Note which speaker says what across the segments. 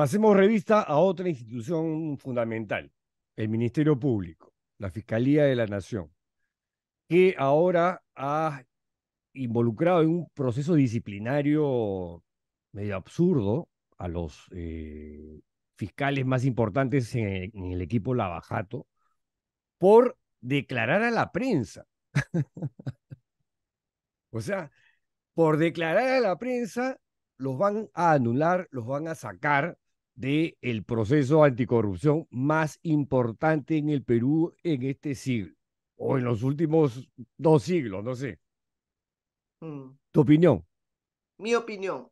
Speaker 1: Pasemos revista a otra institución fundamental, el Ministerio Público, la Fiscalía de la Nación, que ahora ha involucrado en un proceso disciplinario medio absurdo a los eh, fiscales más importantes en el, en el equipo Lavajato por declarar a la prensa. o sea, por declarar a la prensa, los van a anular, los van a sacar del proceso anticorrupción más importante en el Perú en este siglo, o en los últimos dos siglos, no sé. Mm. ¿Tu opinión?
Speaker 2: Mi opinión.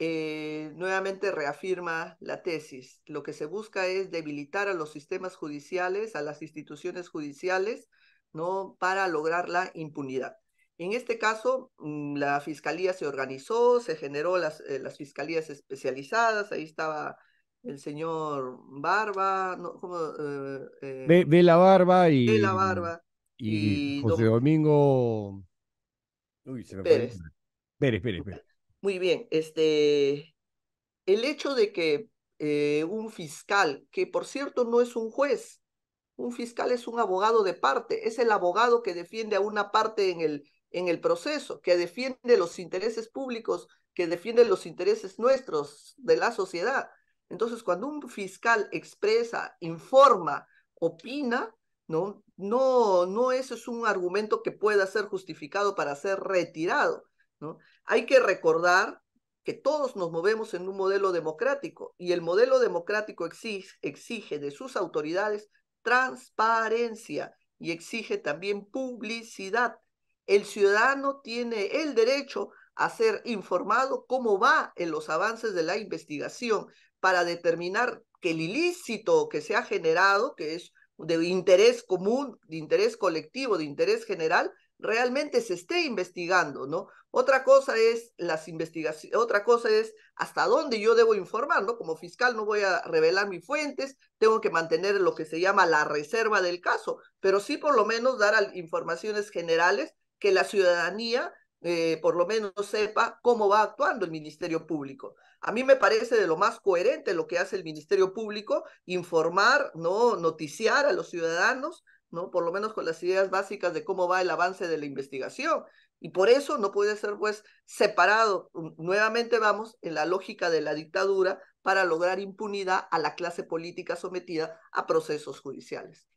Speaker 2: Eh, nuevamente reafirma la tesis. Lo que se busca es debilitar a los sistemas judiciales, a las instituciones judiciales, ¿no? Para lograr la impunidad. En este caso, mm, la fiscalía se organizó, se generó las, eh, las fiscalías especializadas, ahí estaba el señor Barba, no, ¿cómo, de, eh, eh, la
Speaker 1: Barba y. De la Barba. Y, José Domingo. Uy, se me Pérez, Pérez, Pérez.
Speaker 2: Muy bien, este. El hecho de que eh, un fiscal, que por cierto no es un juez, un fiscal es un abogado de parte, es el abogado que defiende a una parte en el, en el proceso, que defiende los intereses públicos, que defiende los intereses nuestros de la sociedad entonces, cuando un fiscal expresa, informa, opina, ¿no? No, no ese es un argumento que pueda ser justificado para ser retirado, ¿no? Hay que recordar que todos nos movemos en un modelo democrático y el modelo democrático exige, exige de sus autoridades transparencia y exige también publicidad. El ciudadano tiene el derecho a ser informado cómo va en los avances de la investigación, para determinar que el ilícito que se ha generado, que es de interés común, de interés colectivo, de interés general, realmente se esté investigando, ¿no? Otra cosa es las investigaciones, otra cosa es hasta dónde yo debo informar, ¿no? Como fiscal no voy a revelar mis fuentes, tengo que mantener lo que se llama la reserva del caso, pero sí por lo menos dar informaciones generales que la ciudadanía eh, por lo menos sepa cómo va actuando el Ministerio Público. A mí me parece de lo más coherente lo que hace el Ministerio Público, informar, ¿no? noticiar a los ciudadanos, ¿no? por lo menos con las ideas básicas de cómo va el avance de la investigación. Y por eso no puede ser pues separado, nuevamente vamos, en la lógica de la dictadura para lograr impunidad a la clase política sometida a procesos judiciales.